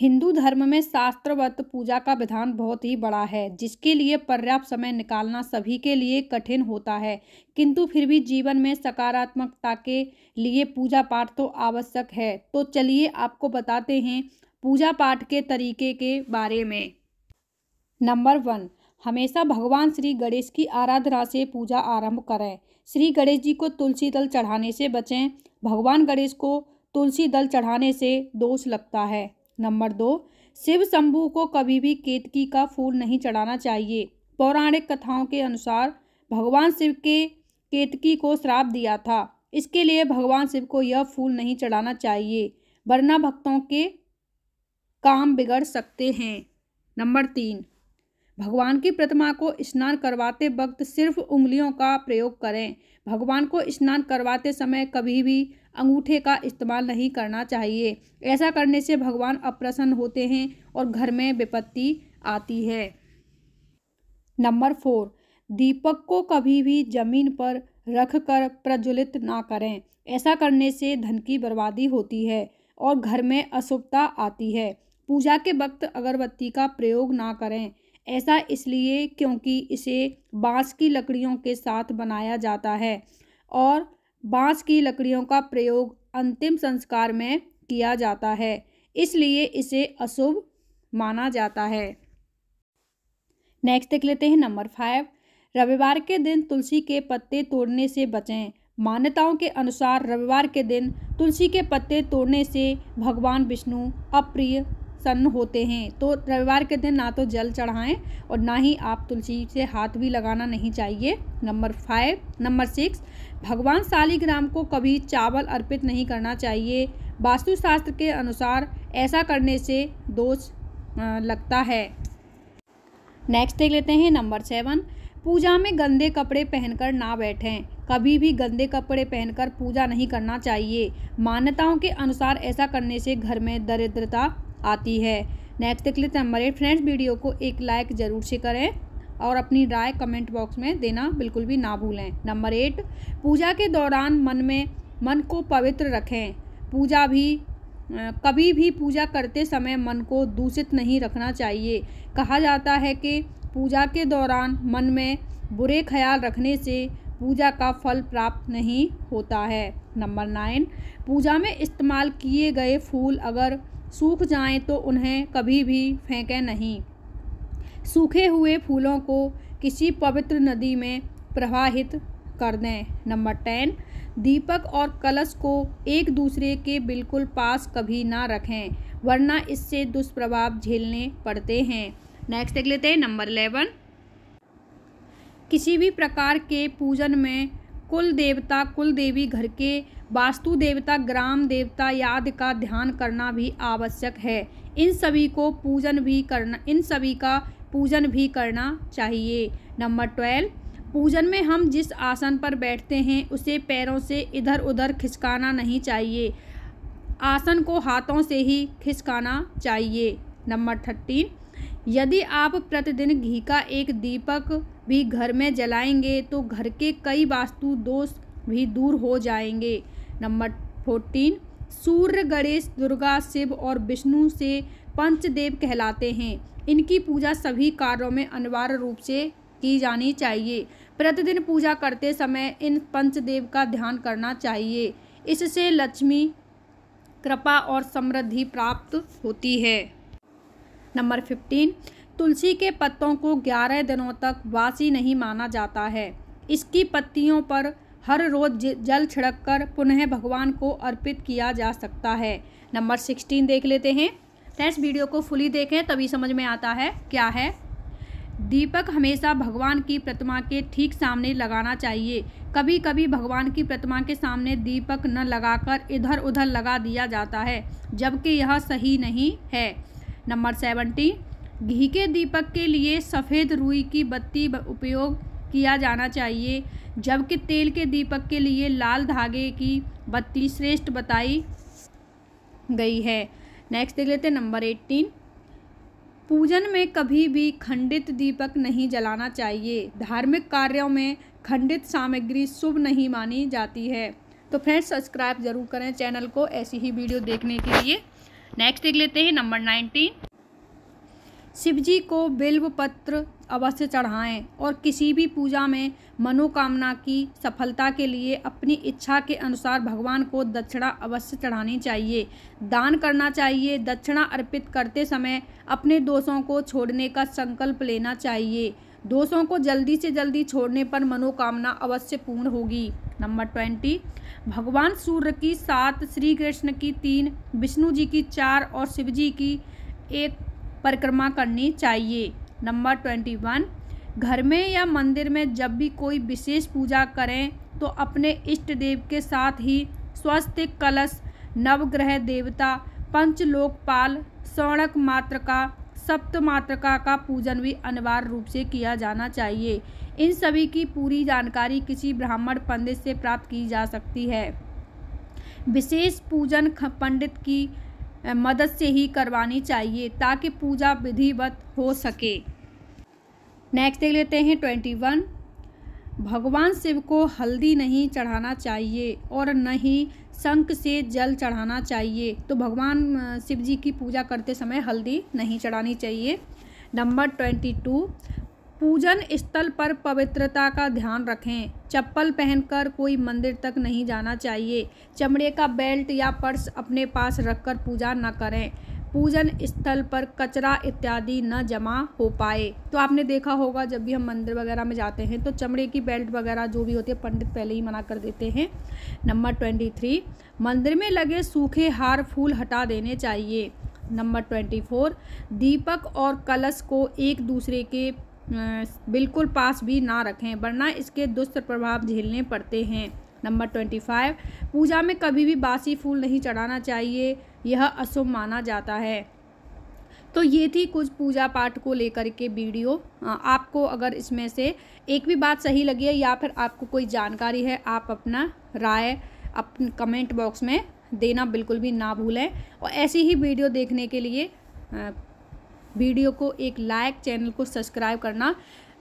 हिंदू धर्म में शास्त्रवत पूजा का विधान बहुत ही बड़ा है जिसके लिए पर्याप्त समय निकालना सभी के लिए कठिन होता है किंतु फिर भी जीवन में सकारात्मकता के लिए पूजा पाठ तो आवश्यक है तो चलिए आपको बताते हैं पूजा पाठ के तरीके के बारे में नंबर वन हमेशा भगवान श्री गणेश की आराधना से पूजा आरंभ करें श्री गणेश जी को तुलसी दल चढ़ाने से बचें भगवान गणेश को तुलसी दल चढ़ाने से दोष लगता है नंबर दो शिव शंभु को कभी भी केतकी का फूल नहीं चढ़ाना चाहिए पौराणिक कथाओं के अनुसार भगवान शिव के केतकी को श्राप दिया था इसके लिए भगवान शिव को यह फूल नहीं चढ़ाना चाहिए वरना भक्तों के काम बिगड़ सकते हैं नंबर तीन भगवान की प्रतिमा को स्नान करवाते वक्त सिर्फ उंगलियों का प्रयोग करें भगवान को स्नान करवाते समय कभी भी अंगूठे का इस्तेमाल नहीं करना चाहिए ऐसा करने से भगवान अप्रसन्न होते हैं और घर में विपत्ति आती है नंबर फोर दीपक को कभी भी जमीन पर रख कर प्रज्वलित ना करें ऐसा करने से धन की बर्बादी होती है और घर में अशुभता आती है पूजा के वक्त अगरबत्ती का प्रयोग ना करें ऐसा इसलिए क्योंकि इसे बाँस की लकड़ियों के साथ बनाया जाता है और बाँस की लकड़ियों का प्रयोग अंतिम संस्कार में किया जाता है इसलिए इसे अशुभ माना जाता है नेक्स्ट देख लेते हैं नंबर फाइव रविवार के दिन तुलसी के पत्ते तोड़ने से बचें मान्यताओं के अनुसार रविवार के दिन तुलसी के पत्ते तोड़ने से भगवान विष्णु अप्रिय सन्न होते हैं तो रविवार के दिन ना तो जल चढ़ाएं और ना ही आप तुलसी से हाथ भी लगाना नहीं चाहिए नंबर फाइव नंबर सिक्स भगवान शालिग्राम को कभी चावल अर्पित नहीं करना चाहिए वास्तुशास्त्र के अनुसार ऐसा करने से दोष लगता है नेक्स्ट देख लेते हैं नंबर सेवन पूजा में गंदे कपड़े पहनकर ना बैठें कभी भी गंदे कपड़े पहनकर पूजा नहीं करना चाहिए मान्यताओं के अनुसार ऐसा करने से घर में दरिद्रता आती है नेक्स्ट देख लेते हैं हमारे फ्रेंड्स वीडियो को एक लाइक ज़रूर से करें और अपनी राय कमेंट बॉक्स में देना बिल्कुल भी ना भूलें नंबर एट पूजा के दौरान मन में मन को पवित्र रखें पूजा भी कभी भी पूजा करते समय मन को दूषित नहीं रखना चाहिए कहा जाता है कि पूजा के दौरान मन में बुरे ख्याल रखने से पूजा का फल प्राप्त नहीं होता है नंबर नाइन पूजा में इस्तेमाल किए गए फूल अगर सूख जाएं तो उन्हें कभी भी फेंकें नहीं सूखे हुए फूलों को किसी पवित्र नदी में प्रवाहित कर दें नंबर टेन दीपक और कलश को एक दूसरे के बिल्कुल पास कभी ना रखें वरना इससे दुष्प्रभाव झेलने पड़ते हैं नेक्स्ट देख लेते हैं नंबर इलेवन किसी भी प्रकार के पूजन में कुल देवता कुल देवी घर के वास्तु देवता ग्राम देवता याद का ध्यान करना भी आवश्यक है इन सभी को पूजन भी करना इन सभी का पूजन भी करना चाहिए नंबर ट्वेल्व पूजन में हम जिस आसन पर बैठते हैं उसे पैरों से इधर उधर खिसकाना नहीं चाहिए आसन को हाथों से ही खिसकाना चाहिए नंबर थर्टीन यदि आप प्रतिदिन घी का एक दीपक भी घर में जलाएंगे तो घर के कई वास्तु दोष भी दूर हो जाएंगे नंबर फोर्टीन सूर्य गणेश दुर्गा शिव और विष्णु से पंचदेव कहलाते हैं इनकी पूजा सभी कार्यों में अनिवार्य रूप से की जानी चाहिए प्रतिदिन पूजा करते समय इन पंचदेव का ध्यान करना चाहिए इससे लक्ष्मी कृपा और समृद्धि प्राप्त होती है नंबर फिफ्टीन तुलसी के पत्तों को ग्यारह दिनों तक बासी नहीं माना जाता है इसकी पत्तियों पर हर रोज जल छिड़क कर पुनः भगवान को अर्पित किया जा सकता है नंबर सिक्सटीन देख लेते हैं फ्रेंड्स वीडियो को फुली देखें तभी समझ में आता है क्या है दीपक हमेशा भगवान की प्रतिमा के ठीक सामने लगाना चाहिए कभी कभी भगवान की प्रतिमा के सामने दीपक न लगाकर इधर उधर लगा दिया जाता है जबकि यह सही नहीं है नंबर सेवेंटी घी के दीपक के लिए सफ़ेद रुई की बत्ती उपयोग किया जाना चाहिए जबकि तेल के दीपक के लिए लाल धागे की बत्ती श्रेष्ठ बताई गई है नेक्स्ट देख लेते हैं नंबर एट्टीन पूजन में कभी भी खंडित दीपक नहीं जलाना चाहिए धार्मिक कार्यों में खंडित सामग्री शुभ नहीं मानी जाती है तो फ्रेंड्स सब्सक्राइब जरूर करें चैनल को ऐसी ही वीडियो देखने के लिए नेक्स्ट देख लेते हैं नंबर नाइनटीन शिवजी को बिल्व पत्र अवश्य चढ़ाएं और किसी भी पूजा में मनोकामना की सफलता के लिए अपनी इच्छा के अनुसार भगवान को दक्षिणा अवश्य चढ़ानी चाहिए दान करना चाहिए दक्षिणा अर्पित करते समय अपने दोषों को छोड़ने का संकल्प लेना चाहिए दोषों को जल्दी से जल्दी छोड़ने पर मनोकामना अवश्य पूर्ण होगी नंबर ट्वेंटी भगवान सूर्य की सात श्री कृष्ण की तीन विष्णु जी की चार और शिव जी की एक परिक्रमा करनी चाहिए नंबर ट्वेंटी वन घर में या मंदिर में जब भी कोई विशेष पूजा करें तो अपने इष्ट देव के साथ ही स्वस्थ कलश नवग्रह देवता पंचलोकपाल सौणक मात्र का सप्त का पूजन भी अनिवार्य रूप से किया जाना चाहिए इन सभी की पूरी जानकारी किसी ब्राह्मण पंडित से प्राप्त की जा सकती है विशेष पूजन पंडित की मदद से ही करवानी चाहिए ताकि पूजा विधिवत हो सके नेक्स्ट देख लेते हैं ट्वेंटी वन भगवान शिव को हल्दी नहीं चढ़ाना चाहिए और न ही शंख से जल चढ़ाना चाहिए तो भगवान शिव जी की पूजा करते समय हल्दी नहीं चढ़ानी चाहिए नंबर ट्वेंटी टू पूजन स्थल पर पवित्रता का ध्यान रखें चप्पल पहनकर कोई मंदिर तक नहीं जाना चाहिए चमड़े का बेल्ट या पर्स अपने पास रखकर पूजा न करें पूजन स्थल पर कचरा इत्यादि न जमा हो पाए तो आपने देखा होगा जब भी हम मंदिर वगैरह में जाते हैं तो चमड़े की बेल्ट वगैरह जो भी होती है पंडित पहले ही मना कर देते हैं नंबर ट्वेंटी थ्री मंदिर में लगे सूखे हार फूल हटा देने चाहिए नंबर ट्वेंटी फोर दीपक और कलश को एक दूसरे के बिल्कुल पास भी ना रखें वरना इसके दुष्प्रभाव झेलने पड़ते हैं नंबर ट्वेंटी फाइव पूजा में कभी भी बासी फूल नहीं चढ़ाना चाहिए यह अशुभ माना जाता है तो ये थी कुछ पूजा पाठ को लेकर के वीडियो आपको अगर इसमें से एक भी बात सही लगी है या फिर आपको कोई जानकारी है आप अपना राय अपने कमेंट बॉक्स में देना बिल्कुल भी ना भूलें और ऐसी ही वीडियो देखने के लिए वीडियो को एक लाइक चैनल को सब्सक्राइब करना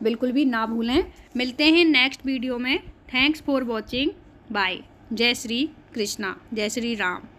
बिल्कुल भी ना भूलें मिलते हैं नेक्स्ट वीडियो में थैंक्स फॉर वॉचिंग बाय जय श्री कृष्णा जय श्री राम